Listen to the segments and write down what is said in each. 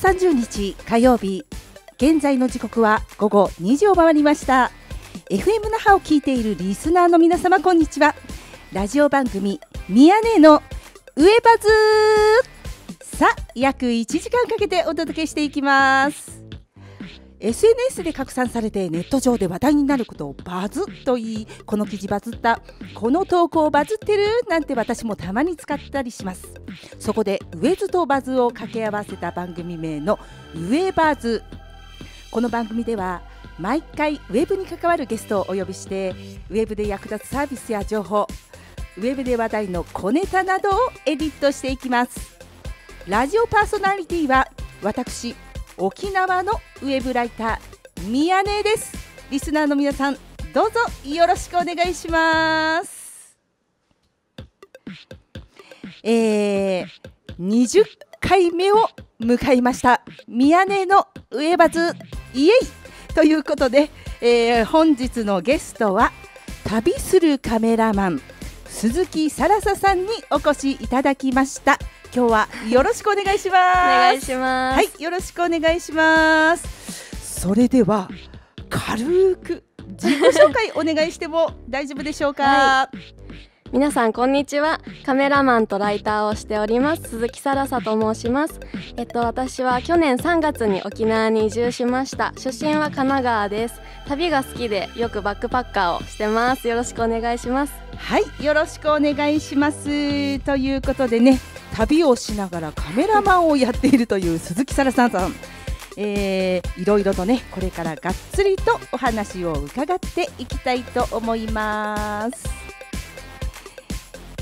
月30日火曜日現在の時刻は午後2時を回りました FM 那覇を聞いているリスナーの皆様こんにちはラジオ番組ミヤネの上バズさあ約1時間かけてお届けしていきます SNS で拡散されてネット上で話題になることをバズと言いこの記事バズったこの投稿バズってるなんて私もたまに使ったりしますそこでウェズとバズを掛け合わせた番組名のウバズこの番組では毎回ウェブに関わるゲストをお呼びしてウェブで役立つサービスや情報ウェブで話題の小ネタなどをエディットしていきますラジオパーソナリティは私沖縄のウェブライター宮根ですリスナーの皆さんどうぞよろしくお願いしますえー、20回目を迎えました宮根のウェバズイエイということで、えー、本日のゲストは旅するカメラマン鈴木さらささんにお越しいただきました今日はよろしくお願いしますお願いしますはいよろしくお願いしますそれでは軽く自己紹介お願いしても大丈夫でしょうか、はい、皆さんこんにちはカメラマンとライターをしております鈴木さらさと申しますえっと私は去年3月に沖縄に移住しました出身は神奈川です旅が好きでよくバックパッカーをしてますよろしくお願いしますはいよろしくお願いしますということでね旅をしながらカメラマンをやっているという鈴木さらさんさん、えー、いろいろとねこれからがっつりとお話を伺っていきたいと思います、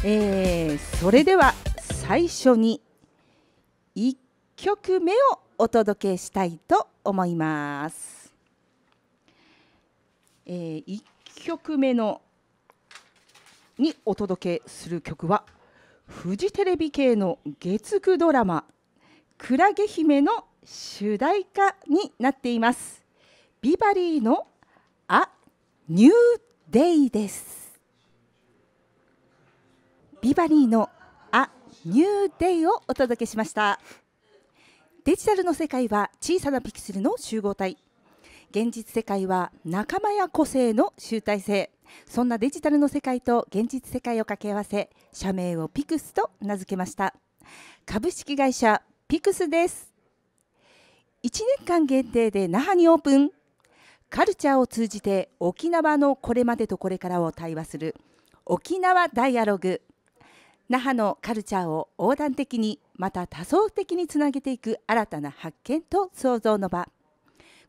えー、それでは最初に一曲目をお届けしたいと思います、えー、1曲目のにお届けする曲は「フジテレビ系の月9ドラマ「クラゲ姫」の主題歌になっていますビバリーのあニューデイですビバリーのあニューデイをお届けしましたデジタルの世界は小さなピクセルの集合体現実世界は仲間や個性の集大成そんなデジタルの世界と現実世界を掛け合わせ社名をピクスと名付けました株式会社ピクスです1年間限定で那覇にオープンカルチャーを通じて沖縄のこれまでとこれからを対話する沖縄ダイアログ那覇のカルチャーを横断的にまた多層的につなげていく新たな発見と創造の場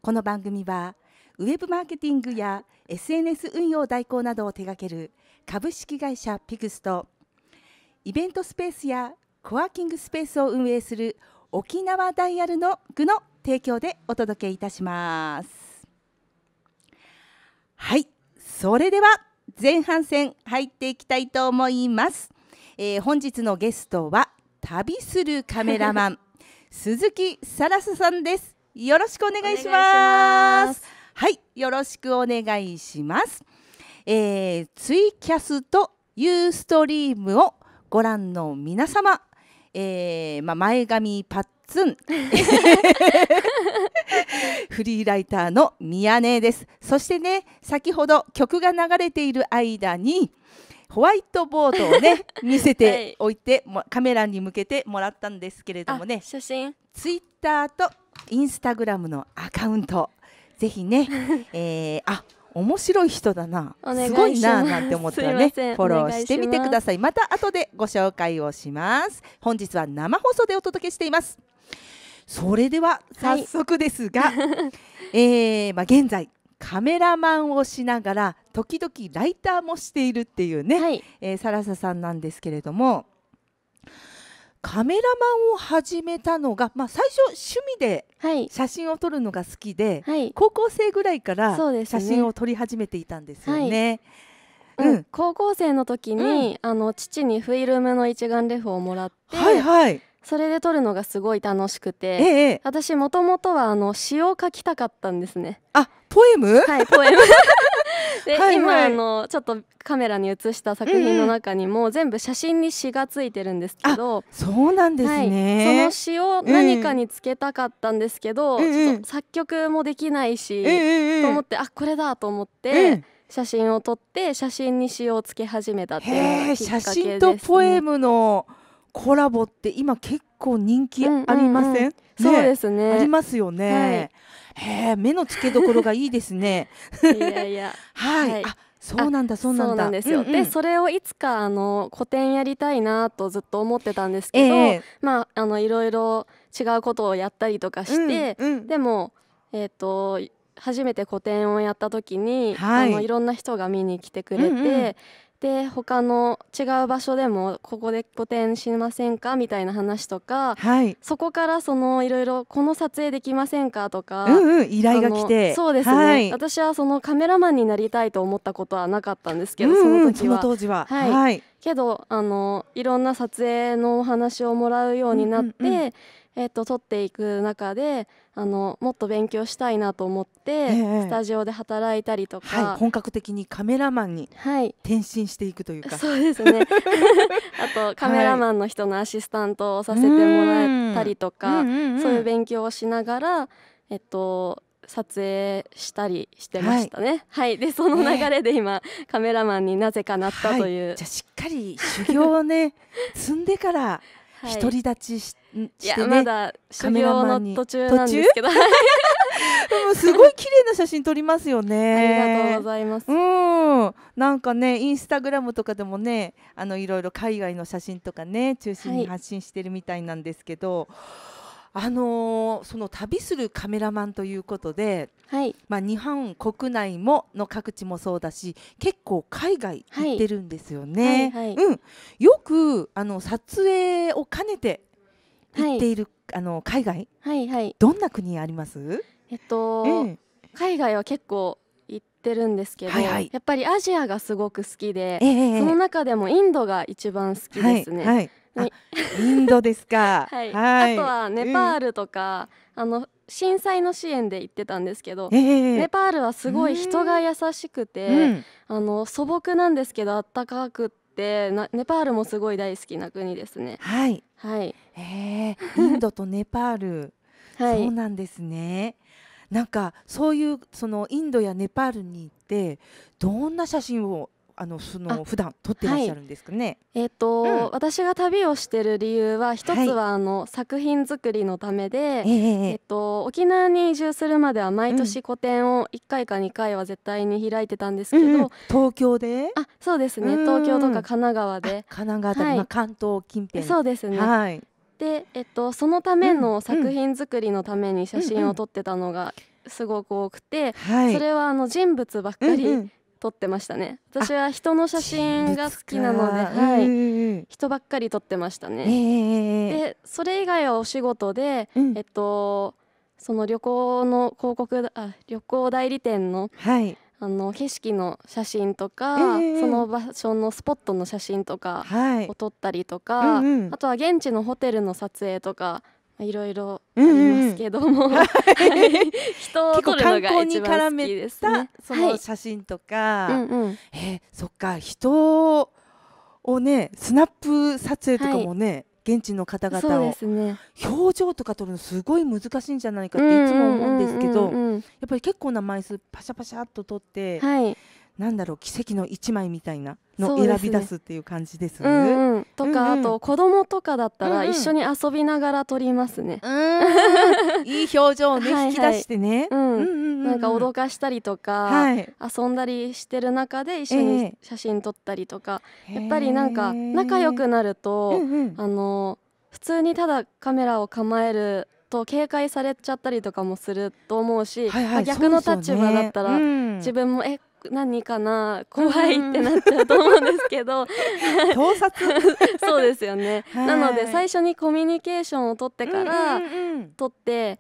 この番組はウェブマーケティングや SNS 運用代行などを手掛ける株式会社ピグスとイベントスペースやコワーキングスペースを運営する沖縄ダイヤルの具の提供でお届けいたします。はい、それでは前半戦入っていきたいと思います。えー、本日のゲストは旅するカメラマン 鈴木サラスさんです。よろしくお願いします。はいよろしくお願いします、えー、ツイキャスとユーストリームをご覧の皆様、えーまあ、前髪パッツン フリーライターの宮根ですそしてね先ほど曲が流れている間にホワイトボードをね 見せておいて、はい、カメラに向けてもらったんですけれどもねツイッターとインスタグラムのアカウントぜひね、えー、あ面白い人だなすごいなあなんて思ったらねフォローしてみてくださいまた後でご紹介をします本日は生放送でお届けしていますそれでは早速ですが、はい、えー、まあ、現在カメラマンをしながら時々ライターもしているっていうね、はい、えー、サラサさんなんですけれどもカメラマンを始めたのが、まあ、最初趣味で写真を撮るのが好きで、はい、高校生ぐらいから写真を撮り始めていたんですよね。うん、高校生の時に、うん、あの父にフィルムの一眼レフをもらって、はいはい、それで撮るのがすごい楽しくて、ええ、私もともとはあの詩を書きたかったんですね。あポエムはいポエム で、はいはい、今あのちょっとカメラに写した作品の中にも、全部写真に詩がついてるんですけど、うん、そうなんですね、はい、その詩を何かにつけたかったんですけど、うん、ちょっと作曲もできないし、うん、と思ってあこれだと思って。写真を撮って写真に詩をつけ始めたっていうのがきっかけです、ね、写真とポエムのコラボって今結構人気ありません、うんうんうんね、そうですねありますよね、はいへえ、目の付けどころがいいですね。いやいや、はい、はい、あ、そうなんだ、そうなんだ。んですよ。うんうん、で、それをいつかあの個展やりたいなとずっと思ってたんですけど、えー、まああのいろいろ違うことをやったりとかして、うんうん、でもえっ、ー、と初めて個展をやった時に、はい、あのいろんな人が見に来てくれて、うんうん、で他の違う場所でもここで個展しませんかみたいな話とか、はい、そこからそのいろいろこの撮影できませんかとか、うんうん、依頼が来てそうですね、はい、私はそのカメラマンになりたいと思ったことはなかったんですけど、うんうん、その時は当時は、はい、はい、けどあのいろんな撮影のお話をもらうようになって、うんうんうんえーと、取っていく中であのもっと勉強したいなと思って、えー、スタジオで働いたりとか、はい、本格的にカメラマンに転身していくというか、はい、そうですね あとカメラマンの人のアシスタントをさせてもらったりとか、そういう勉強をしながら、えっと、撮影したりしてましたね。はい、はい、でその流れで今、カメラマンになぜかなったという。はい、じゃあしっかり修行をね積んでから 独り立ちして。いやまだ修行の途中なんですけど すごい綺麗な写真撮りますよね。ありがとうございます。うん、なんかね、インスタグラムとかでもね、あのいろいろ海外の写真とかね、中心に発信してるみたいなんですけど。はい、あのー、その旅するカメラマンということで、はい、まあ、日本国内もの各地もそうだし結構海外行ってるんですよね。はい、うん、よくあの撮影を兼ねて行っている、はい、あの海外、はいはい、どんな国ありますえっと、え海外は結構行ってるんですけど、はいはい、やっぱりアジアがすごく好きで、えその中でもインドが一番好きですね。はいはいインドですか、はいはい、あとはネパールとか、うん、あの震災の支援で行ってたんですけど、えネパールはすごい人が優しくて、うん、あの素朴なんですけどあったかくてネパールもすごい大好きな国ですね。はいはい。ええー、インドとネパール。はい、そうなんですね。なんかそういうそのインドやネパールに行ってどんな写真をあのその普段撮ってらっしゃるんですかね。はい、えっ、ー、と、うん、私が旅をしてる理由は一つはあの、はい、作品作りのためで、えっ、ー、えー、と沖縄に移住するまでは毎年個展を一回か二回は絶対に開いてたんですけど、うんうん、東京で？あ、そうですね。東京とか神奈川で。神奈川あたり、はい、まあ関東近辺。そうですね。はい。で、えっと、そのための作品作りのために写真を撮ってたのがすごく多くて、うんうん、それはあの人物ばっかり撮ってましたね私は人の写真が好きなので、はい、人ばっかり撮ってましたね、えー、でそれ以外はお仕事で、うん、えっとその旅行の広告あ旅行代理店の、はい、あの景色の写真とか、えー、その場所のスポットの写真とかを撮ったりとか、はいうんうん、あとは現地のホテルの撮影とかいろいろありますけども、うんうんはい、人を撮るのが一番好きですね。その写真とか、はいうんうん、えー、そっか人をねスナップ撮影とかもね、はい、現地の方々を、ね、表情とか撮るのすごい難しいんじゃないかっていつも思うんですけどやっぱり結構な枚数パシャパシャっと撮って、はい、なんだろう奇跡の1枚みたいなのを選び出すっていう感じですね。すねうんうん、とか、うんうん、あと子供とかだったら一緒に遊びながら撮りますね。いい表情をね、はいはい、引き出してね。なんか脅かしたりとか、はい、遊んだりしてる中で一緒に写真撮ったりとか、えー、やっぱりなんか仲良くなると、えーうんうん、あの普通にただカメラを構えると警戒されちゃったりとかもすると思うし、はいはい、逆の立場だったら、ねうん、自分もえ何かな怖いってなっちゃうと思うんですけど盗撮 そうですよね、なので最初にコミュニケーションを取ってから取って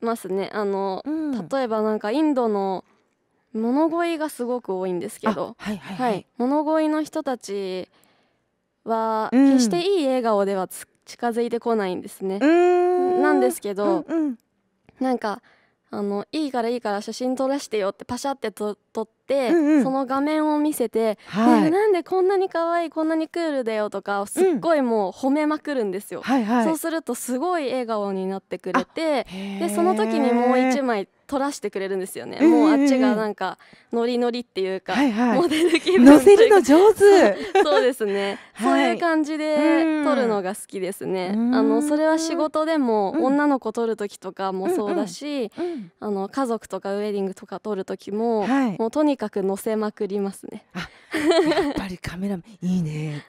ますね、あの、うん、例えばなんかインドの物乞いがすごく多いんですけど、はいはいはい物乞いの人たちは決していい笑顔では近づいてこないんですね。なんですけど、うんうん、なんかあのいいからいいから写真撮らせてよってパシャって撮って。撮って、うんうん、その画面を見せて、はい、なんでこんなに可愛いこんなにクールだよとかすっごいもう褒めまくるんですよ、うんはいはい、そうするとすごい笑顔になってくれてでその時にもう一枚撮らしてくれるんですよね、うんうんうん、もうあっちがなんかノリノリっていうか、はいはい、モデル気分乗せるの上手 そうですね、はい、そういう感じで撮るのが好きですねあのそれは仕事でも、女の子撮る時とかもそうだし、うんうん、あの家族とかウェディングとか撮る時も、はい、もうとにかく載せまくりますねあやっぱりカメラいいね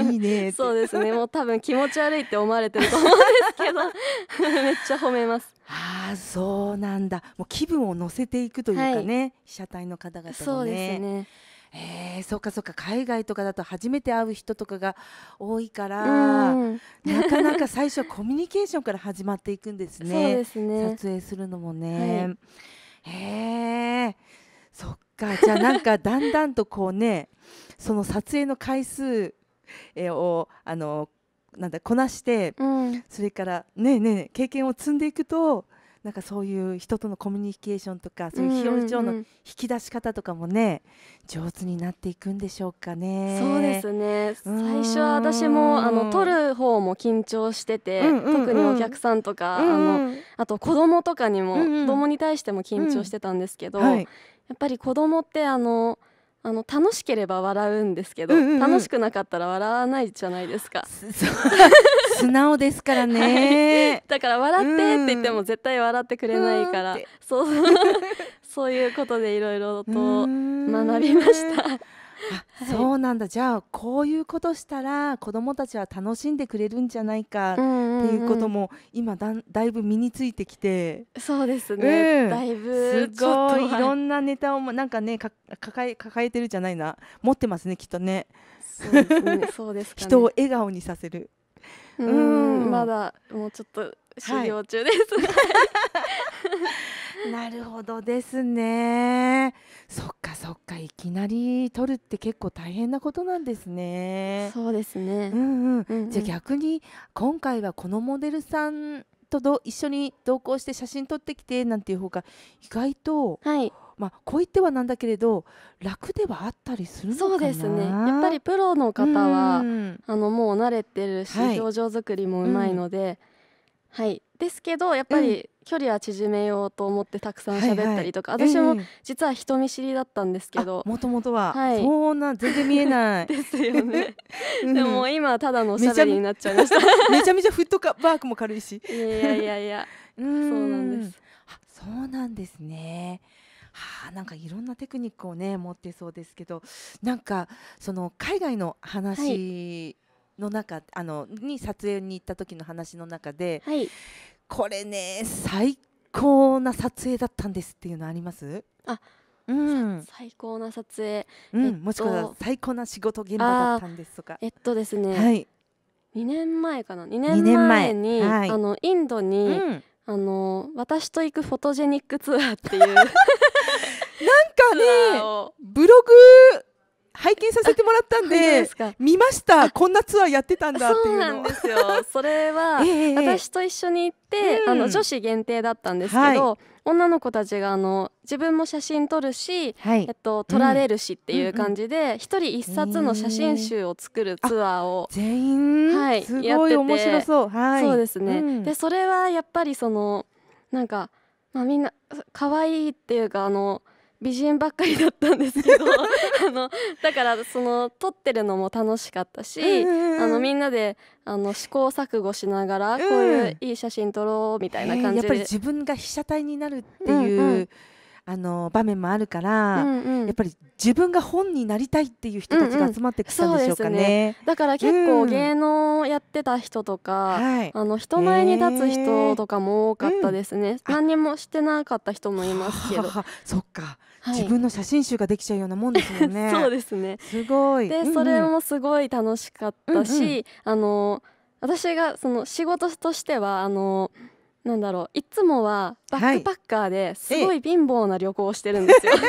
いいね そうですね もう多分気持ち悪いって思われてると思うんですけど めっちゃ褒めますああそうなんだもう気分を乗せていくというかね、はい、被写体の方々のねそうですねえー、そうかそうか海外とかだと初めて会う人とかが多いから、うん、なかなか最初はコミュニケーションから始まっていくんですねそうですね撮影するのもね、はい、へえかじゃあなんかだんだんとこうねその撮影の回数をあのなんだこなして、うん、それからねね経験を積んでいくとなんかそういう人とのコミュニケーションとかそういう表情の引き出し方とかもね、上手になっていくんでしょうかね。そうですね最初は私もあの撮る方も緊張してて、うんうんうん、特にお客さんとか、うんうん、あのあと子供とかにも、うんうん、子供に対しても緊張してたんですけど、うんうんはい、やっぱり子供ってあのあの楽しければ笑うんですけど、うんうん楽しくなかったら笑わないじゃないですか 素直ですからね。だから笑ってって言っても絶対笑ってくれないから、うんそう そういうことでいろいろと学びました。あ、そうなんだじゃあこういうことしたら子どもたちは楽しんでくれるんじゃないかっていうことも今だだいぶ身についてきてそうですね、うん、だいぶすごいいろんなネタをなんかねか抱え抱えてるじゃないな持ってますねきっとね。そうです、ね、人を笑顔にさせる。うんまだもうちょっと修行中です、はい、なるほどですね。そっかそっかいきなり取るって結構大変なことなんですね。そうですね。うんうん。うんじゃあ逆に今回はこのモデルさんとど一緒に同行して写真撮ってきてなんていう方が意外と、はい、まあ、こう言ってはなんだけれど楽ではあったりするそうですねやっぱりプロの方は、うん、あのもう慣れてるし、はい、表情作りもうまいので、うん、はいですけどやっぱり距離は縮めようと思ってたくさん喋ったりとか、はいはい、私も実は人見知りだったんですけどもともとは、はい、そんな全然見えない ですよね、うん、でも今ただのしゃべりになっちゃいました めちゃめちゃフットワークも軽いしいやいやいやうそうなんですそうなんですねはあ、なんかいろんなテクニックをね持ってそうですけどなんかその海外の話の中、はい、あのに撮影に行った時の話の中で、はい、これね最高な撮影だったんですっていうのありますあうん、最高な撮影、うん、えっと、もしくは最高な仕事現場だったんですとかえっとですね、はい、2年前かな2年前に、はい、あのインドに、うん、あの私と行くフォトジェニックツアーっていう なんかねブログ拝見させてもらったんで見ましたこんなツアーやってたんだっていうのですよそれは、私と一緒に行って、あの女子限定だったんですけど、女の子たちがあの自分も写真撮るし、えっと、撮られるしっていう感じで一、人一冊の写真集を作るツアーを全員、はい、すごい面白そう、そうですね、でそれはやっぱりそのなんか、まあ、みんな可愛いっていうかあの美人ばっかりだったんですけど あのだからその撮ってるのも楽しかったし、あのみんなであの試行錯誤しながらこういういい写真撮ろうみたいな感じで、えー、やっぱり自分が被写体になるっていう、うんうんあの場面もあるから、うんうん、やっぱり自分が本になりたいっていう人たちが集まってきたんでしょうかね。うんうんねだから結構芸能やってた人とか、うん、あの人前に立つ人とかも多かったですね。えーうん、何にもしてなかった人もいますけど。はははそっか、はい、自分の写真集ができちゃうようなもんですもんね。そうですね。すごい。で、うんうん、それもすごい楽しかったし、うんうん、あの私がその仕事としてはあの。なんだろういつもはバックパッカーですごい貧乏な旅行をしてるんですよ、はい、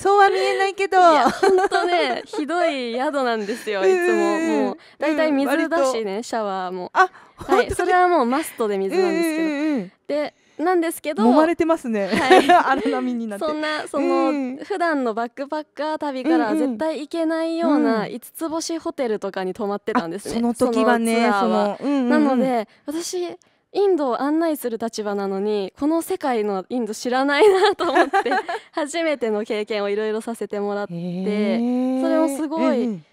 そうは見えないけど本当ねひどい宿なんですよいつももう大体水だしね、うん、シャワーもあ、はい、それはもうマストで水なんですけど、うんうん、でなんですけど揉まれてますね、はい、荒波になってそんなその、うん、普段のバックパッカー旅から絶対行けないような5つ星ホテルとかに泊まってたんですね、うんその時はねその、うんうん、なので私インドを案内する立場なのにこの世界のインド知らないなと思って 初めての経験をいろいろさせてもらって、えー、それもすごい、うん、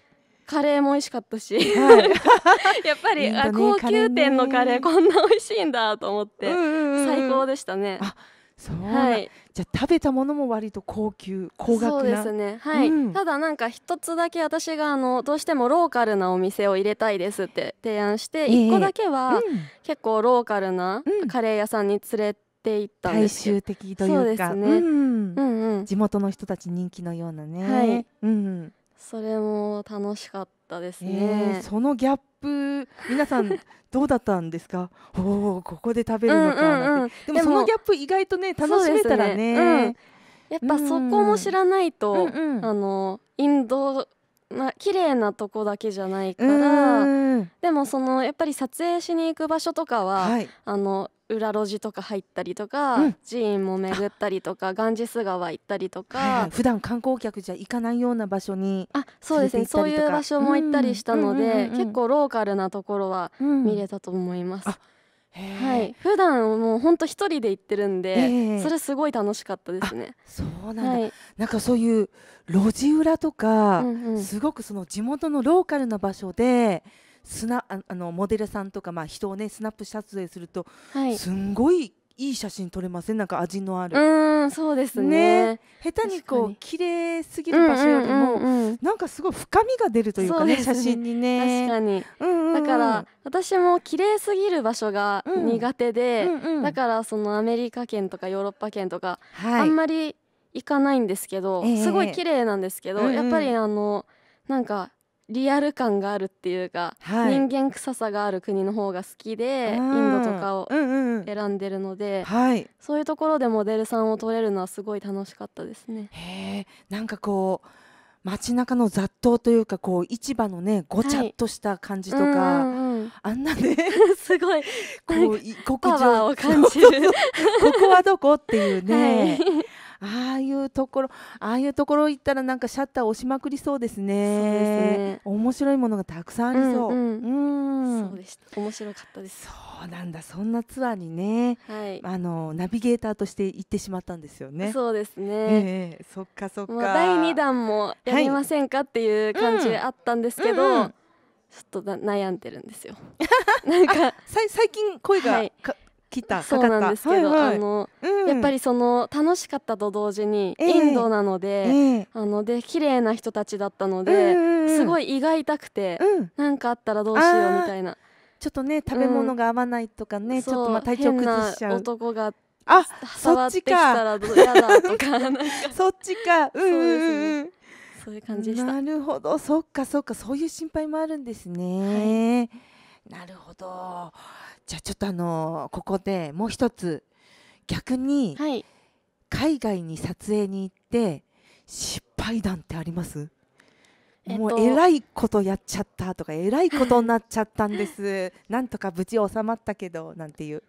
カレーも美味しかったし、はい、やっぱり、ね、あ高級店のカレーこんな美味しいんだと思って、うんうんうん、最高でしたね。あそうはい、じゃあ食べたものも割と高級高額そうですねはい、うん、ただなんか一つだけ私があのどうしてもローカルなお店を入れたいですって提案して一、個だけは、結構ローカルなカレー屋さんに連れて行ったんですけ大衆的というかそうですね、うんうん地元の人たち人気のようなねはい、うん、それも楽しかったですね、えー、そのギャップ皆さんどうだったんですか おおここで食べるのかな、うんうん、でもそのギャップ意外とね楽しめたらね、ねうん、やっぱそこも知らないと、うんうん、あのインドな綺麗なとこだけじゃないから、でもそのやっぱり撮影しに行く場所とかは、はい、あの裏路地とか入ったりとか、うん、寺院も巡ったりとかガンジス川行ったりとか、はいはい、普段観光客じゃ行かないような場所にあそうですねそういう場所も行ったりしたので、結構ローカルなところは見れたと思います。うんはい、普段もう本当一人で行ってるんで、それすごい楽しかったですね。そうなんだ、はい、なんかそういう路地裏とか、うんうん、すごくその地元のローカルな場所でスナああのモデルさんとか、まあ、人をねスナップ撮影すると、はい、すんごいいい写真撮れませんなんか味のあるうんそうですね、ね、下手にこう綺麗すぎる場所よりも、うんうんうんうん、なんかすごい深みが出るというかね、ね、写真にね確かに、うんうんうん、だから私も綺麗すぎる場所が苦手で、うんうんうん、だからそのアメリカ圏とかヨーロッパ圏とか、はい、あんまり行かないんですけど、えー、すごい綺麗なんですけど、うんうん、やっぱりあのなんかリアル感があるっていうか、はい、人間臭さがある国の方が好きで、インドとかを選んでるので、うんうんそういうところでモデルさんを撮れるのはすごい楽しかったですね。へなんかこう街中の雑踏というかこう市場のねごちゃっとした感じとか、はいうんうんあんなね すごいこう異国情を感じる ここはどこっていうね、はいああいうところああいうところ行ったらなんかシャッター押しまくりそうですね。すね面白いものがたくさんありそう。うん、うん、そうでした面白かったです。そうなんだそんなツアーにね、はい、あのナビゲーターとして行ってしまったんですよね。そうですね。えー、そっかそっか。第二弾もやりませんかっていう感じあったんですけど。うんうんちょっとだ悩んでるんですよ。なんか最近声が、はい、来たかかったそうなんですけど、はいはい、あのやっぱりその楽しかったと同時に、インドなので、えー、あので綺麗な人たちだったので、すごい胃が痛くて、何、うん、かあったらどうしようみたいなちょっとね食べ物が合わないとかね、うん、ちょっとまあ体調崩しちゃう男があそっちか そっちかうんうんうんそういう感じなるほどそっかそっかそういう心配もあるんですね、はい、なるほどじゃあちょっとあのここでもう一つ逆に、はい、海外に撮影に行って失敗談ってあります、えっと、もうえらいことやっちゃったとかえらいことになっちゃったんです なんとか無事収まったけどなんていう。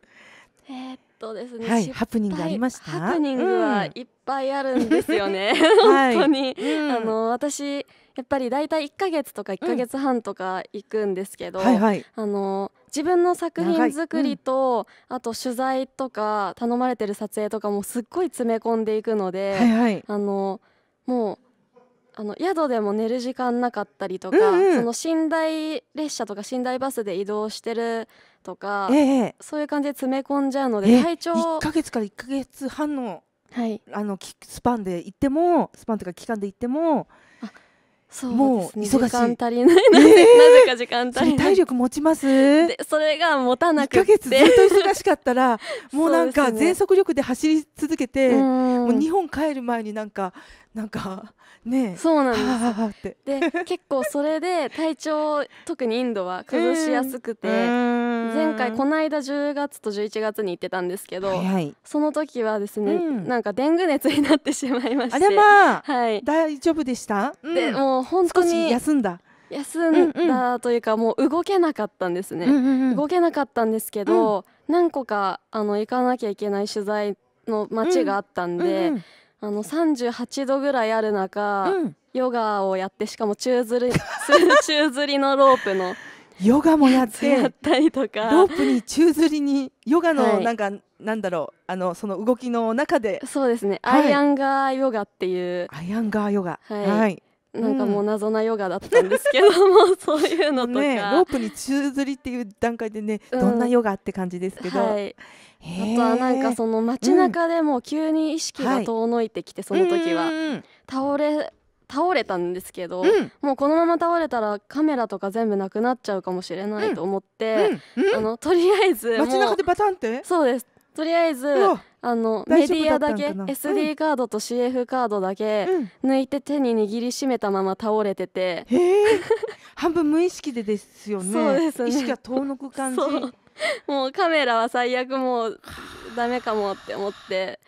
えー、っとですね、はい、ハプニングありましたハプニングはいっぱいあるんですよね、う ん、本当に、はいうん、あの私やっぱり大体1か月とか1か月半とか行くんですけど、うんはいはい、あの自分の作品作りと、うん、あと取材とか頼まれてる撮影とかもすっごい詰め込んでいくので、はいはい、あのもうあの宿でも寝る時間なかったりとか、うんうん、その寝台列車とか寝台バスで移動してるとか、ええ、そういう感じで詰め込んじゃうので体調1か月から1か月半の,、はい、あのスパンで行ってもスパンとか期間で行ってもそうもう忙しい時間足りない なぜ,、えー、か時間足りない体力持ちますでそれが持たなくて1ヶ月ずっと忙しかったら もうなんか全速力で走り続けて、ね、もう日本帰る前になんかなんかねそうなんですで結構それで体調特にインドは崩しやすくて、前回この間10月と11月に行ってたんですけど、その時はですね、なんかデング熱になってしまいましてあれまあ、はい、大丈夫でした、ん、でもう本当に休んだ休んだというか、もう動けなかったんですね、動けなかったんですけど、何個かあの行かなきゃいけない取材の街があったんで、うんうんあの38度ぐらいある中、うん、ヨガをやってしかも宙吊り 宙吊りのロープのヨガもやってやったりとかロープに宙吊りにヨガのなんか、はい、なんだろうあのその動きの中でそうですね、はい、アイアンガーヨガっていうアイアンガーヨガはい、はいなんかもう謎なヨガだったんですけども、うん、そういうのとか、ね、ロープに宙吊りっていう段階でね、うん、どんなヨガって感じですけど、はい、あとはなんかその街中でも急に意識が遠のいてきて、その時は倒れ倒れたんですけど、うん、もうこのまま倒れたらカメラとか全部なくなっちゃうかもしれないと思って、うんうん、あのとりあえず街中でバタンってそうですとりあえずあのメディアだけ SD カードと CF カードだけ抜いて手に握りしめたまま倒れてて、半分無意識でですよね ね、意識が遠のく感じ もうカメラは最悪もうダメかもって思って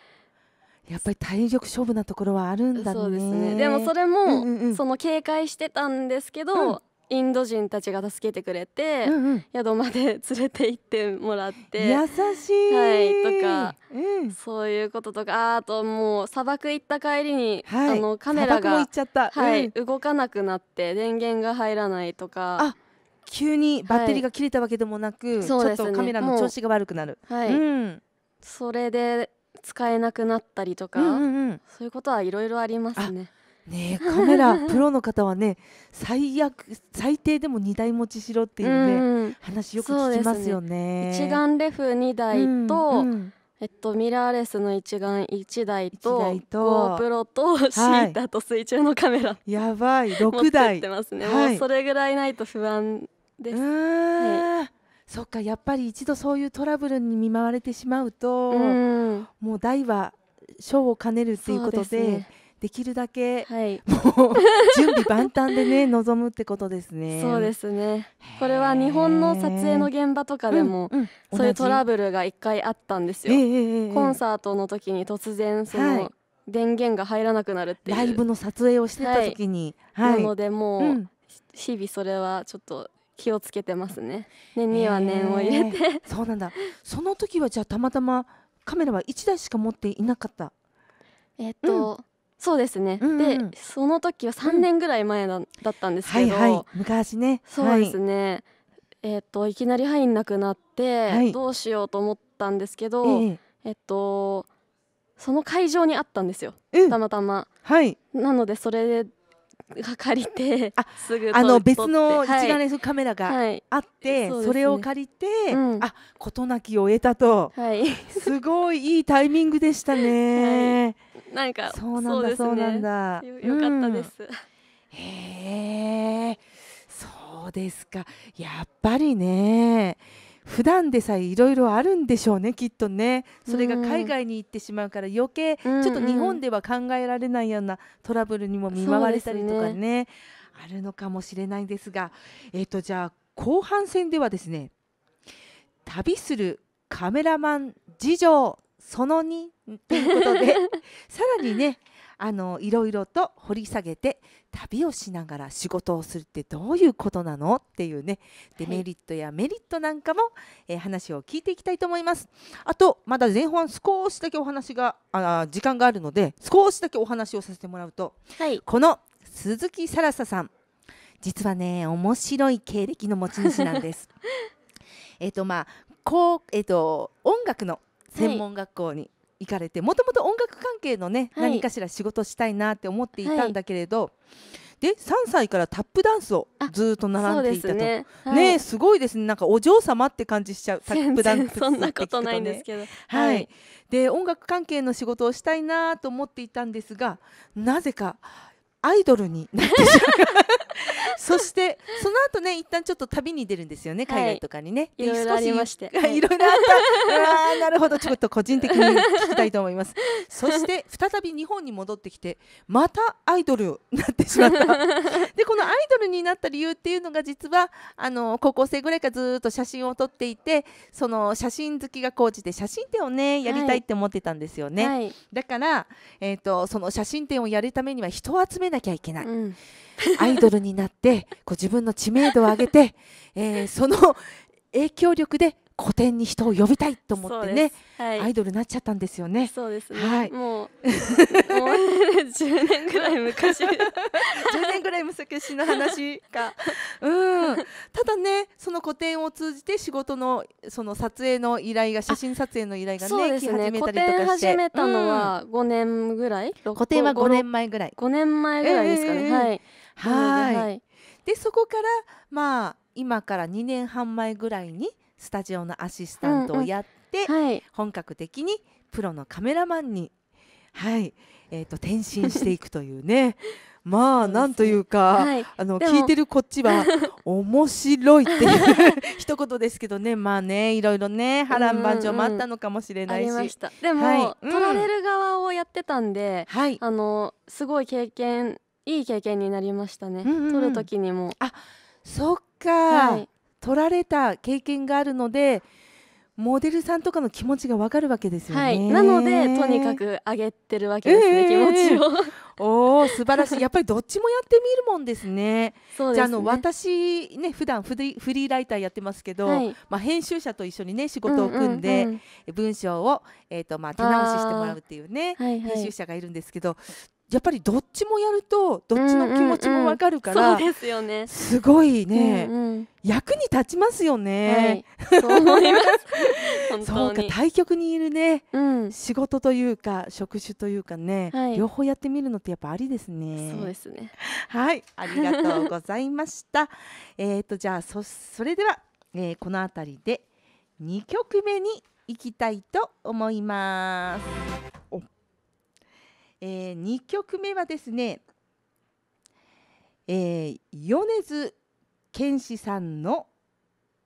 やっぱり体力勝負なところはあるんだねそうですねでもそれも、うんうん、その警戒してたんですけど、うんインド人たちが助けてくれて、うんうん、宿まで連れて行ってもらって優しい、はい、とか、うん、そういうこととかあともう砂漠行った帰りに、はい、あのカメラが、い動かなくなって電源が入らないとか。急にバッテリーが切れたわけでもなく、はい、ちょっとカメラの調子が悪くなる。うはい、うん、それで使えなくなったりとか、うんうんうん、そういうことはいろいろありますね。ねカメラ プロの方はね最悪最低でも2台持ちしろっていうね、うん、話よく聞きますよね。ね一眼レフ2台と、うん、えっと、ミラーレスの一眼1台と台と GoPro とシータと水中のカメラ、はい、やばい6台持ってますね、はい、もうそれぐらいないと不安です。はい、そっかやっぱり一度そういうトラブルに見舞われてしまうと、うもう大は賞を兼ねるっていうことで、できるだけ、はい、もう準備万端でね臨むってことですね。そうですねこれは日本の撮影の現場とかでも、うんうん、そういうトラブルが1回あったんですよ。えー、コンサートの時に突然その、はい電源が入らなくなるっていうライブの撮影をしてた時に、はい、はい、なのでもう、うん、日々それはちょっと気をつけてますね念には念を入れて、えー、そうなんだその時はじゃあたまたまカメラは1台しか持っていなかったえっと、うん、そうですね、うんうん、でその時は3年ぐらい前だ,、ったんですけど、はいはい、昔ねそうですね、はい、えっといきなり入んなくなって、はい、どうしようと思ったんですけど、えー、えっとその会場にあったんですよ、たまたま、はい、なのでそれが借りてあすぐあの別の一眼レフカメラがあって、はいはいそね、それを借りて、うん、あ事なきを得たと、はい、すごいいいタイミングでしたね、なんかそうなんだ、そうなんだよかったです、うん、へえそうですかやっぱりね普段でさえいろいろあるんでしょうねきっとねそれが海外に行ってしまうから余計ちょっと日本では考えられないようなトラブルにも見舞われたりとかね、ね、あるのかもしれないんですが、えーと、とじゃあ後半戦ではですね旅するカメラマン事情その2ということで さらにねあのいろいろと掘り下げて旅をしながら仕事をするってどういうことなのっていうねデメリットやメリットなんかも、えー、話を聞いていきたいと思います。あとまだ前半少しだけお話があ時間があるので少しだけお話をさせてもらうと、はい、この鈴木さらささん実はね面白い経歴の持ち主なんです。えっとまあこうえっと音楽の専門学校に、はい行かれてもともと音楽関係のね、はい、何かしら仕事したいなって思っていたんだけれど、はい、で3歳からタップダンスをずっと習っていたとねね、すごいですねなんかお嬢様って感じしちゃう タップダンスそんなことないんですけど、はい、で音楽関係の仕事をしたいなと思っていたんですがなぜかアイドルになってしまう そしてその後ね一旦ちょっと旅に出るんですよね、はい、海外とかにねいろいろありましていろいろあったあなるほどちょっと個人的に聞きたいと思います そして再び日本に戻ってきてまたアイドルになってしまった でこのアイドルになった理由っていうのが実はあの高校生ぐらいからずっと写真を撮っていてその写真好きが高じて写真展をねやりたいって思ってたんですよね、はいはい、だからえっ、ー、とその写真展をやるためには人を集めなきゃいけない、うん、アイドルになってこう自分の知名度を上げて、えー、その 影響力で古典に人を呼びたいと思ってね、はい、アイドルになっちゃったんですよね。そうですね。はい、もうも10 年ぐらい昔10 年ぐらい昔の話か。うん。ただね、その古典を通じて仕事のその撮影の依頼が写真撮影の依頼がね、ね始めたりとかして。始めたのは5年ぐらい？うん、古典は5年前ぐらい。5年前ぐらいですかね。えー、はい。はい。でそこからまあ今から2年半前ぐらいにスタジオのアシスタントをやって、うんうんはい、本格的にプロのカメラマンに、はいえーと、転身していくというね まあなんというか、はい、あの聞いてるこっちは 面白いっていう 一言ですけどねまあねいろいろね波乱万丈もあったのかもしれないし、うんうん、でも、はい、撮られる側をやってたんで、はい、あのすごい経験いい経験になりましたね、うんうん、撮る時にもあそっか、はい、取られた経験があるのでモデルさんとかの気持ちがわかるわけですよね。はい、なのでとにかく上げてるわけですね、えー、気持ちを。おお素晴らしい。やっぱりどっちもやってみるもんですね。すねじゃあの私ね普段フリフリーライターやってますけど、はい、まあ編集者と一緒にね仕事を組んで、文章をえっ、ー、とまあ手直ししてもらうっていうね、はいはい、編集者がいるんですけど、やっぱりどっちもやるとどっちの気持ちもわかるから、すごいね、うんうん、役に立ちますよね、はい、そう思います そうか対局にいるね、うん、仕事というか職種というかね、はい、両方やってみるのってやっぱありですねそうですねはい ありがとうございましたえっとじゃあそそれでは、えー、このあたりで二曲目にいきたいと思いますおえー、2曲目はですね、えー、米津玄師さんの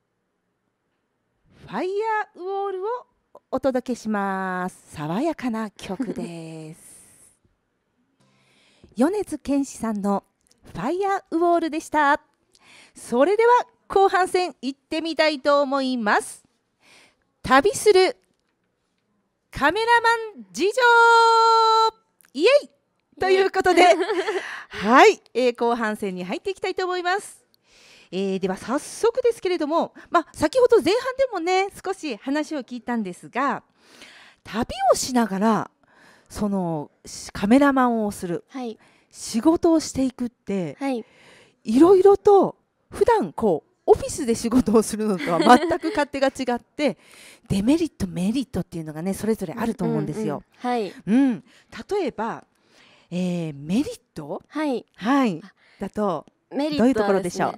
「ファイヤーウォール」をお届けします爽やかな曲です米津玄師さんの「ファイヤーウォール」でしたそれでは後半戦行ってみたいと思います旅するカメラマン事情イエイということで、はい、えー、後半戦に入っていきたいと思います。えー、では早速ですけれども、まあ、先ほど前半でもね少し話を聞いたんですが旅をしながらそのカメラマンをする、はい、仕事をしていくって、はい、いろいろと普段こうオフィスで仕事をするのとは全く勝手が違って デメリットメリットっていうのがねそれぞれあると思うんですよ。うん、うんはいうん、例えば、えー、メリット、はい、はい、だとメリットは、いでしょ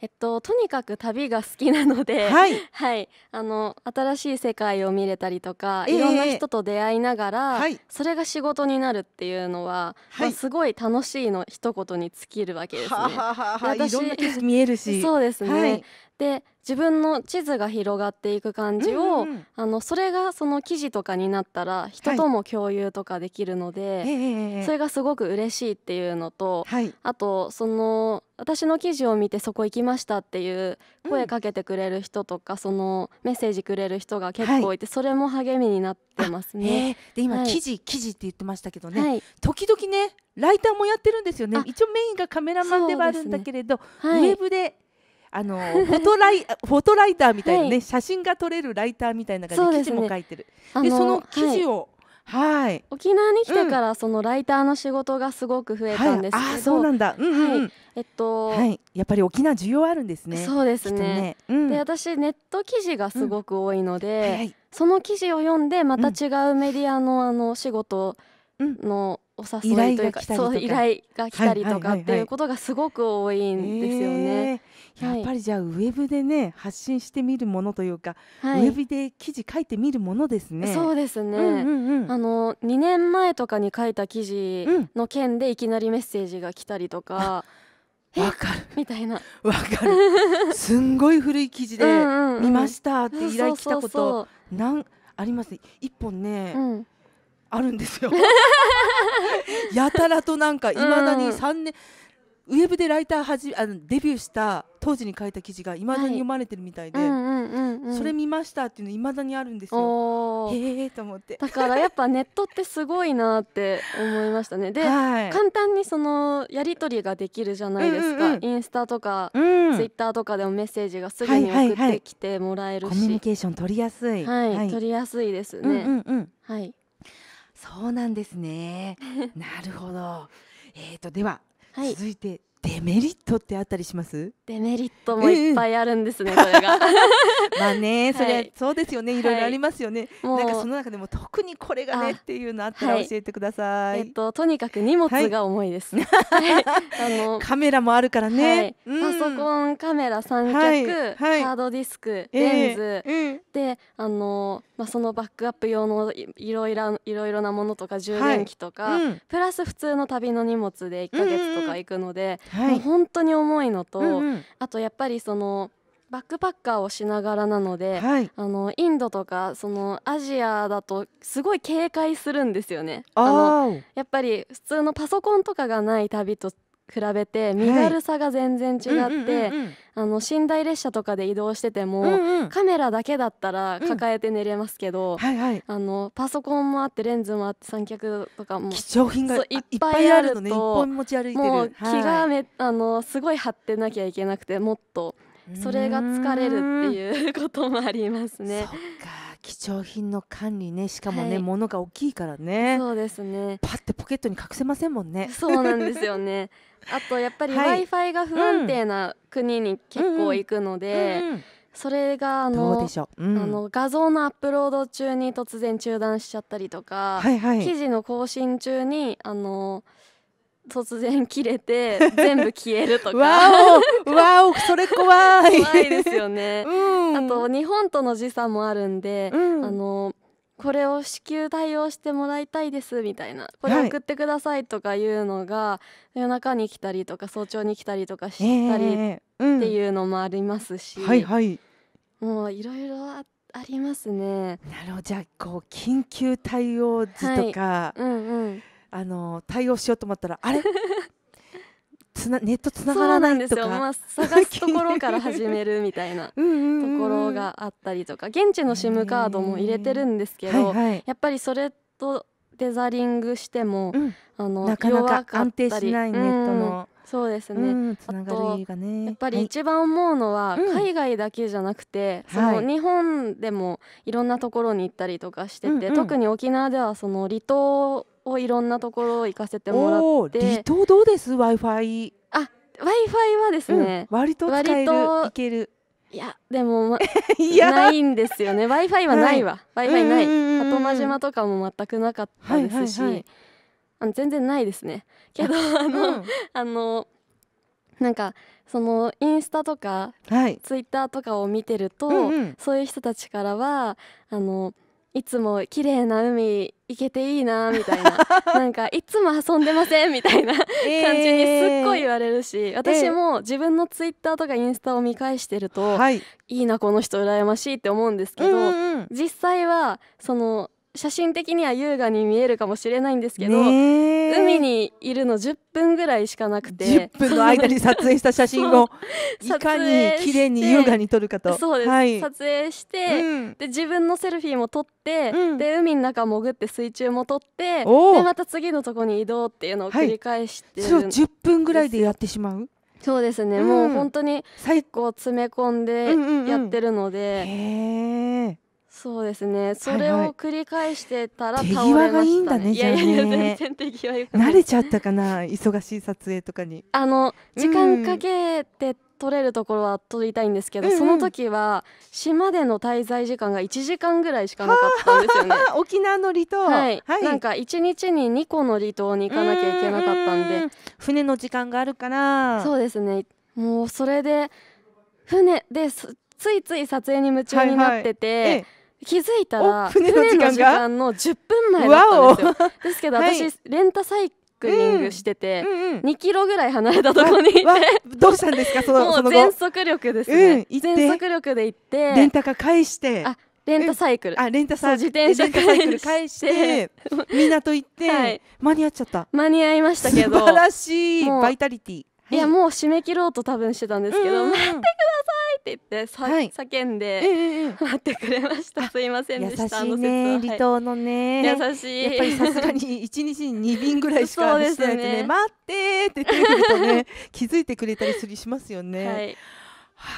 えっと、とにかく旅が好きなので、はい、はい、あの新しい世界を見れたりとか、えー、いろんな人と出会いながら、はい、それが仕事になるっていうのは、はい、まあ、すごい楽しいの一言に尽きるわけですね。はは私いろんな景色見えるし そうですね、で自分の地図が広がっていく感じを、うんうん、あのそれがその記事とかになったら人とも共有とかできるので、はい、それがすごく嬉しいっていうのと、はい、あとその私の記事を見てそこ行きましたっていう声かけてくれる人とか、うん、そのメッセージくれる人が結構いて、はい、それも励みになってますね。で今、記事記事って言ってましたけどね、時々ねライターもやってるんですよね一応メインがカメラマンではあるんだけれど、ねウェブであのフォトライ フォトライターみたいなね、はい、写真が撮れるライターみたいな感じで記事も書いてる。で、ね、その記事を、はい、はい、沖縄に来てから、そのライターの仕事がすごく増えたんですけど、はい、あそうなんだ、うん、うん、はい、えっと、はい、やっぱり沖縄需要あるんですねそうですね、ねうん、で私ネット記事がすごく多いので、うんはい、その記事を読んでまた違うメディアのあの仕事の、お誘いというか、そう依頼が来たりとかっていうことがすごく多いんですよね。はいはいはいはいりじゃあウェブでね発信してみるものというか、はい、ウェブで記事書いてみるものですね。そうですね、うんうんうん、あの2年前とかに書いた記事の件でいきなりメッセージが来たりとか。わかるみたいなわかるすんごい古い記事で見ましたって依頼来たことなんあります一本ね、うん、あるんですよ やたらとなんかいまだに3年、うんウェブでライターはじあのデビューした当時に書いた記事がいまだに読まれてるみたいで、それ見ましたっていうのいまだにあるんですよ。へえと思ってだからやっぱネットってすごいなって思いましたね。で、はい、簡単にそのやり取りができるじゃないですか、インスタとか、うん、ツイッターとかでもメッセージがすぐに送ってきてもらえるし、コミュニケーション取りやすい、はい、はい、取りやすいですね。うんうんうん、はいそうなんですねなるほど。えーとでは続いてデメリットってあったりしますデメリットもいっぱいあるんですね、うん、これが まあねそれ、はい、そうですよねいろいろありますよね、はい、なんかその中でも特にこれがねっていうのあったら教えてください、はい、えっととにかく荷物が重いです、はい、あのカメラもあるからね、うん、パソコンカメラ三脚、ハードディスク、レンズ、えーうん、であのまあそのバックアップ用のいろいろいろいろなものとか充電器とか、プラス普通の旅の荷物で一ヶ月とか行くので、はい、本当に重いのと、うんうん、あとやっぱりそのバックパッカーをしながらなので、はい、あのインドとかそのアジアだとすごい警戒するんですよね。あのやっぱり普通のパソコンとかがない旅と比べて身軽さが全然違って寝台列車とかで移動してても、うんうん、カメラだけだったら抱えて寝れますけど、はいはい、あのパソコンもあってレンズもあって三脚とかも貴重品がいっぱいあると、ね、もう気がめ、あのすごい張ってなきゃいけなくてもっとそれが疲れるっていうこともありますね。貴重品の管理ねしかもね、はい、物が大きいからねそうですねパッてポケットに隠せませんもんねそうなんですよね あとやっぱり w i f i が不安定な国に結構行くので、うんうんうんそれがあの、うん、あの画像のアップロード中に突然中断しちゃったりとか、はいはい、記事の更新中にあの突然切れて 全部消えるとかわおわおそれ怖い怖いですよね、うん、あと日本との時差もあるんで、うん、あのこれを至急対応してもらいたいですみたいなこれ送ってくださいとかいうのが、はい、夜中に来たりとか早朝に来たりとかしたり、っていうのもありますし、うん、はいはい、もういろいろありますね。なるほどじゃあこう緊急対応時とか、はい、うんうんあの対応しようと思ったらあれ つなネットつながらないとかそうなんですよ、まあ、探すところから始めるみたいな ところがあったりとか現地の SIM カードも入れてるんですけど、はいはい、やっぱりそれとテザリングしても、うん、あのなかなか安定しないネットの。うん、そうですね、うん、つがりやっぱり一番思うのは、はい、海外だけじゃなくて、その日本でもいろんなところに行ったりとかしてて、はい、特に沖縄ではその離島をいろんなところ行かせてもらって離島どうです w i f i あ w i f i はですね、うん、割と使えるいけるいやでも、ま、いやないんですよね w i f i はないわ w i f i ない鳩間島とかも全くなかったですし、はいはいはい、あの全然ないですねけどあの、うん、あのなんかそのインスタとか、はい、ツイッターとかを見てると、うんうん、そういう人たちからはあのいつも綺麗な海行けていいなみたいな なんかいつも遊んでませんみたいな感じにすっごい言われるし、えー、私も自分のツイッターとかインスタを見返してると、い、いいなこの人羨ましいって思うんですけど、うんうん、実際はその写真的には優雅に見えるかもしれないんですけど、海にいるの10分ぐらいしかなくて10分の間に撮影した写真をいかに綺麗に優雅に撮るかとそうです、はい、撮影して、うん、で自分のセルフィーも撮って、うん、で海の中潜って水中も撮ってでまた次のとこに移動っていうのを繰り返して、はい、そ10分ぐらいでやってしまうそうですね、うん、もう本当に最高詰め込んでやってるので、うんうんうんそうですねそれを繰り返してたら、ね、手際がいいんだねじゃあね慣れちゃったかな忙しい撮影とかにあの時間かけて撮れるところは撮りたいんですけど、うんうん、その時は島での滞在時間が1時間ぐらいしかなかったんですよね 沖縄の離島、はい、はい、なんか1日に2個の離島に行かなきゃいけなかったんで船の時間があるかな。そうですねもうそれで船でついつい撮影に夢中になってて、はいはいええ気づいたら船の時間がの10分前だったんですよですけど私、はい、レンタサイクリングしてて、うんうん2キロぐらい離れたところにいてどうしたんですかそのもう全速力ですね、うん、全速力で行ってレンタカー返してあレンタサイクル、あレンタサ自転車返して返して 港行ってはい、間に合っちゃった間に合いましたけど素晴らしいバイタリティいやもう締め切ろうと多分してたんですけど、うんうん、待ってくださいって言ってさ、はい、叫んで、待ってくれましたすいませんでした優しいね離島のね、優しいやっぱりさすがに 一日に2便ぐらいしかしてないとね、ね、待ってって言ってるとね気づいてくれたりするしますよね。はい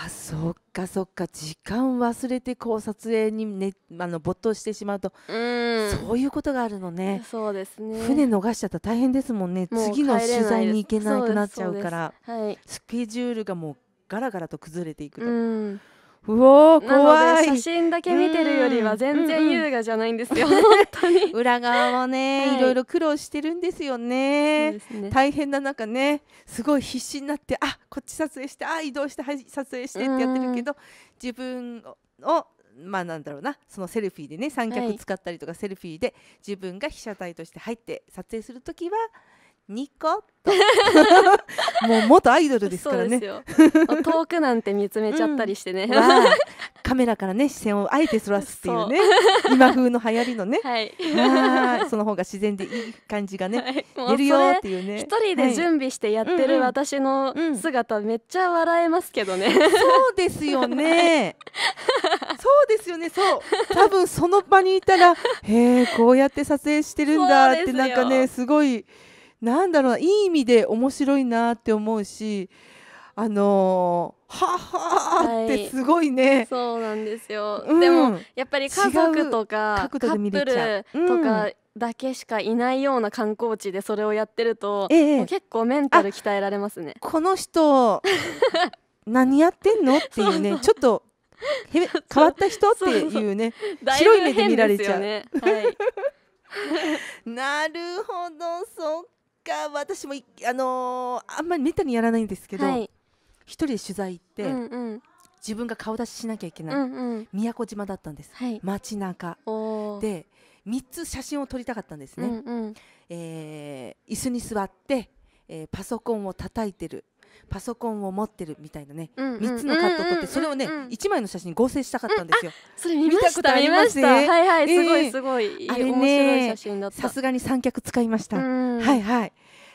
あそっかそっか時間忘れてこう撮影に、ね、あの没頭してしまうとそういうことがあるのねそうですね船逃しちゃったら大変ですもんね次の取材に行けなくなっちゃうから、はい、スケジュールがもうガラガラと崩れていくと。うお怖い写真だけ見てるよりは全然優雅じゃないんですよ、本当に 裏側もね、はい、いろいろ苦労してるんですよね、ね、大変な中ねすごい必死になってあこっち撮影してあ移動して、はい、撮影してってやってるけど自分をまあなんだろうなそのセルフィーでね三脚使ったりとかセルフィーで自分が被写体として入って撮影する時は、はいニコッと もう元アイドルですからね遠くなんて見つめちゃったりしてね、う ん、カメラからね視線をあえてそらすっていうね今風の流行りのね、はい、その方が自然でいい感じがね、はい、出るよっていうね一人で準備してやってる私の姿、めっちゃ笑えますけどね、うんうん、そうですよね そうですよねそう多分その場にいたらへえこうやって撮影してるんだってなんかねすごい。なんだろういい意味で面白いなって思うしあのー、ははってすごいね、はい、そうなんですよ、うん、でもやっぱり家族とかカップルとか、だけしかいないような観光地でそれをやってると、うん、結構メンタル鍛えられますねこの人何やってんのっていうねちょっとへ変わった人っていうね白い目で見られちゃう。ねはい、なるほどそっか私もあのー、あんまりめったにやらないんですけど、はい、人で取材行って、うんうん、自分が顔出ししなきゃいけない、うんうん、宮古島だったんです、はい、街中で3つ写真を撮りたかったんですね、うんうん、えー、椅子に座って、えー、パソコンを叩いてるパソコンを持ってるみたいなね、三つのカットを撮ってそれをね、一枚の写真に合成したかったんですよ、それ見たことありますたはいはい、すごいすごい、あれねさすがに三脚使いました、はいはい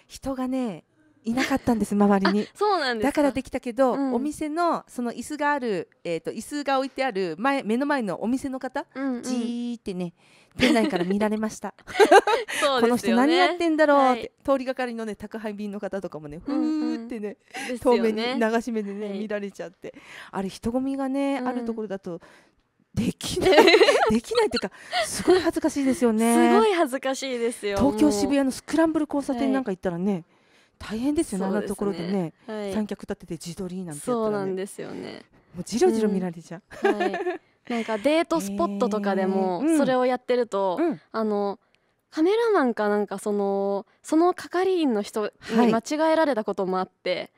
人がねいなかったんです周りにそうなんですだからできたけど、お店のその椅子がある、えっと、椅子が置いてある前目の前のお店の方、じーってね店内から見られましたこの人何やってんだろうって、はい、通りがかりのね宅配便の方とかもねふーってね、うんうん、に流し目でね、見られちゃってあれ人混みがね、うん、あるところだとできない できないっていうかすごい恥ずかしいですよねすごい恥ずかしいですよ東京渋谷のスクランブル交差点なんか行ったらね、はい大変ですよね、ね、あんなところでね、はい、三脚立てて自撮りなんてやったら、ね、そうなんですよねもうじろじろ見られちゃう、うんはいなんかデートスポットとかでもそれをやってると、えーうん、あのカメラマンかなんかそのその係員の人に間違えられたこともあって、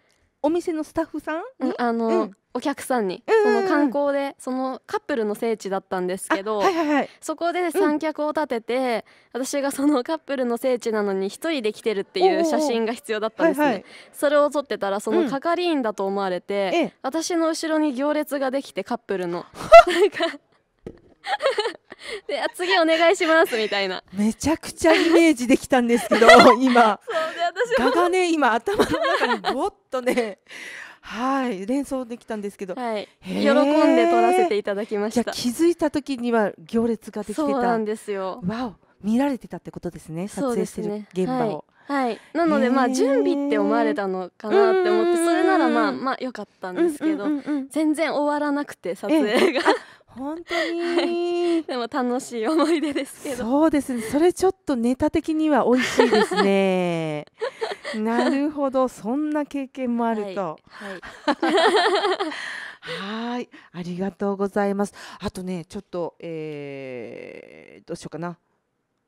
お店のスタッフさん、うん、あの、うん、お客さんに、うんうん、その観光でそのカップルの聖地だったんですけど、はいはいはい、そこで三脚を立てて、うん、私がそのカップルの聖地なのに一人で来てるっていう写真が必要だったんですね、はいはい、それを撮ってたらその係員だと思われて、私の後ろに行列ができてカップルの。なんか であ次お願いしますみたいなめちゃくちゃイメージできたんですけど 今だがね今頭の中にぼっとねはい連想できたんですけど、はい、喜んで撮らせていただきました気づいた時には行列ができてたそうなんですよわお見られてたってことですね撮影してる現場を、ね、はい、はい、なのでまあ準備って思われたのかなって思ってそれならまあまあ良かったんですけど全然終わらなくて撮影が本当に、でも楽しい思い出ですけどそうですねそれちょっとネタ的には美味しいですね なるほどそんな経験もあるとはい ありがとうございますあとねちょっとえー、どうしようかな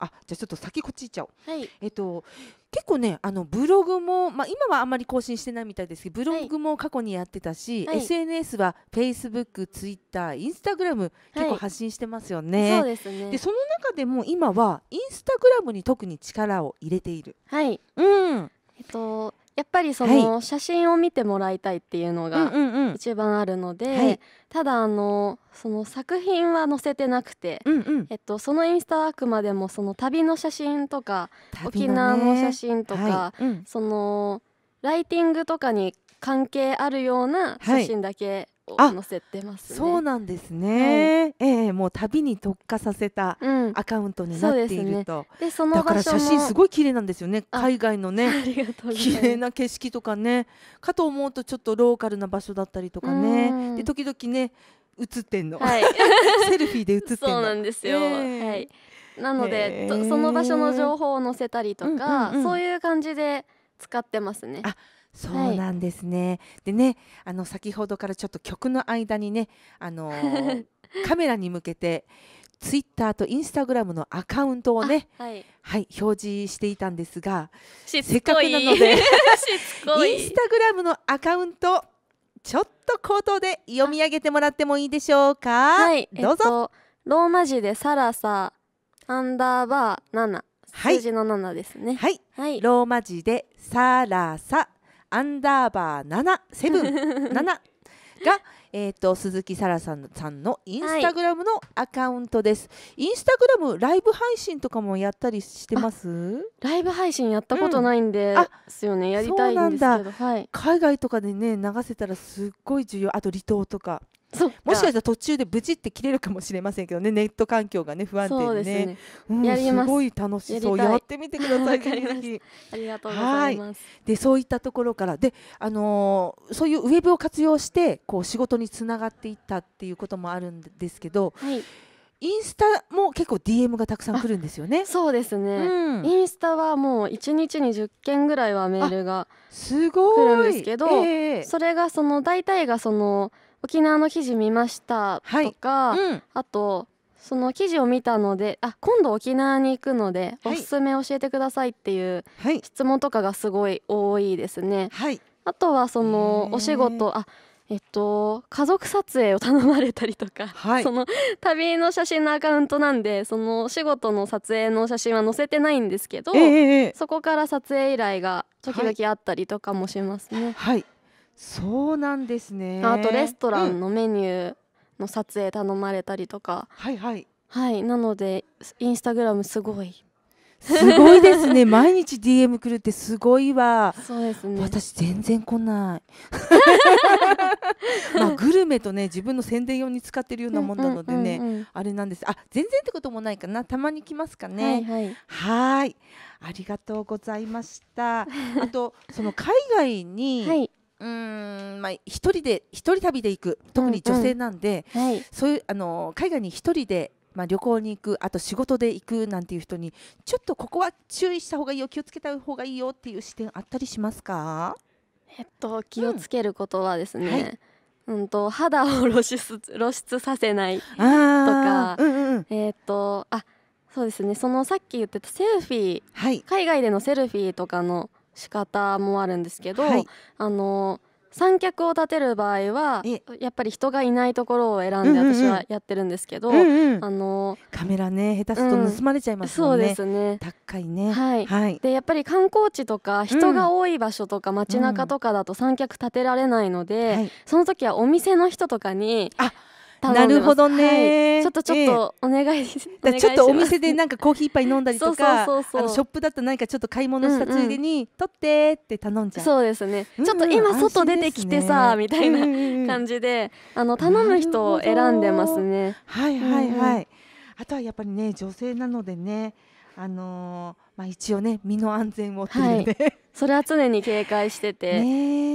あじゃあちょっと先こっち行っちゃおう。はい、えっと結構ねあのブログも、まあ、今はあんまり更新してないみたいですけどブログも過去にやってたし、はい、SNS は Facebook、Twitter、Instagram 結構発信してますよね。はい、そうですねでその中でも今は Instagram に特に力を入れている。はい、うんえっとやっぱりその写真を見てもらいたいっていうのが一番あるので、はい、ただあのその作品は載せてなくて、うんうん、えっと、そのインスタはあくまでもその旅の写真とか、沖縄の写真とか、はいそのライティングとかに関係あるような写真だけ載せてます、ね、そうなんですね、はい、ええー、もう旅に特化させたアカウントになっていると、うん、で、ね、そのだから写真すごい綺麗なんですよね海外のね 綺麗な景色とかねかと思うとちょっとローカルな場所だったりとかねで時々ね写ってんの、はい、セルフィーで写ってんのなんですよ、えー、はいなので、えー、その場所の情報を載せたりとか、うんうんうん、そういう感じで使ってますね。そうなんですね。でね、あの先ほどからちょっと曲の間にね、あのー カメラに向けてツイッターとインスタグラムのアカウントをね、はい、はい、表示していたんですが、せっかくなので インスタグラムのアカウントちょっと口頭で読み上げてもらってもいいでしょうか。はい、どうぞ、えっと、ローマ字でサラサアンダーバー七、はい、数字の七ですね。はい、はい、ローマ字でサラサアンダーバー7セブン7 が、えーと、鈴木さらさんさんのインスタグラムのアカウントです、はい、インスタグラムライブ配信とかもやったりしてますライブ配信やったことないんで、うん、すよねやりたいんですけど、はい、海外とかでね流せたらすっごい重要あと離島とかそもしかしたら途中でブチって切れるかもしれませんけどねネット環境がね不安定でねすごい楽しそうやってみてください ありがとうございますでそういったところからであのー、そういうウェブを活用してこう仕事につながっていったっていうこともあるんですけど、はいインスタも結構 DM がたくさん来るんですよね。そうですね、うん、インスタはもう1日に10件ぐらいはメールが来るんですけど、えー、それがその大体がその沖縄の記事見ましたとか、はいうん、あとその記事を見たのであ今度沖縄に行くので、おすすめ教えてくださいっていう質問とかがすごい多いですね。はい、あとはそのお仕事あえっと、家族撮影を頼まれたりとか、はい、その旅の写真のアカウントなんでその仕事の撮影の写真は載せてないんですけど、えー、そこから撮影依頼が時々あったりとかもしますね。はい、そうなんですねあとレストランのメニューの撮影頼まれたりとか、うん、はいはいはいなのでインスタグラムすごいすごいですね 毎日 DM 来るってすごいわそうですね私全然来ない まあグルメとね自分の宣伝用に使ってるようなもんなのでね、うんうんうんうん、あれなんですあ全然ってこともないかなたまに来ますかねはいありがとうございました あとその海外に、はいうんまあ、一人で一人旅で行く特に女性なんで、うんうんはい、そういうあの海外に一人で、まあ、旅行に行くあと仕事で行くなんていう人にちょっとここは注意した方がいいよ気をつけた方がいいよっていう視点あったりしますかえっと気をつけることはですね、うんはいうんと肌を露出露出させないとか、うんうん、えっ、とあそうですねそのさっき言ってたセルフィー、はい、海外でのセルフィーとかの仕方もあるんですけど、はい、あの三脚を立てる場合はやっぱり人がいないところを選んで私はやってるんですけど、うんうんうん、あのカメラね下手すると盗まれちゃいますもんね、うん、そうですね高いねはい、はい、でやっぱり観光地とか人が多い場所とか街中とかだと三脚立てられないので、うんうんその時はお店の人とかにあなるほどね、はい、ちょっとちょっとお願い、えー、ちょっとお店でなんかコーヒー一杯飲んだりとかそうショップだったと何かちょっと買い物したついでに、うんうん、取ってって頼んじゃうそうですね、ちょっと今外出てきてさ、ね、みたいな感じで、あの頼む人を選んでますねはいはいはい、うん、あとはやっぱりね女性なのでねあのー、まあ一応ね身の安全をっていうね、はいそれは常に警戒してて、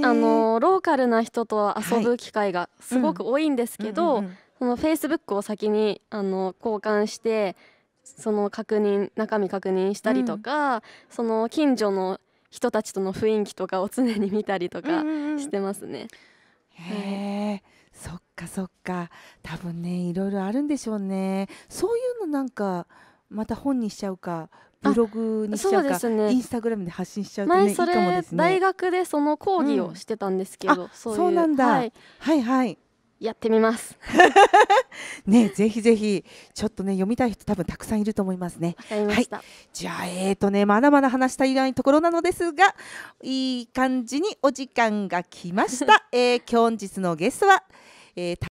あのローカルな人と遊ぶ機会がすごく多いんですけど、そのフェイスブックを先にあの交換してその確認中身確認したりとか、うん、その近所の人たちとの雰囲気とかを常に見たりとかしてますね。へえ、そっかそっか多分ねいろいろあるんでしょうねそういうのなんかまた本にしちゃうかブログにしちゃうかインスタグラムで発信しちゃうと、ね、いいかもですね大学でその講義をしてたんですけど、そうなんだ、はい、はいやってみます ねぜひぜひちょっとね読みたい人多分たくさんいると思いますねはいじゃあえっとねまだまだ話したいないところなのですがいい感じにお時間が来ました、え今日のゲストは、え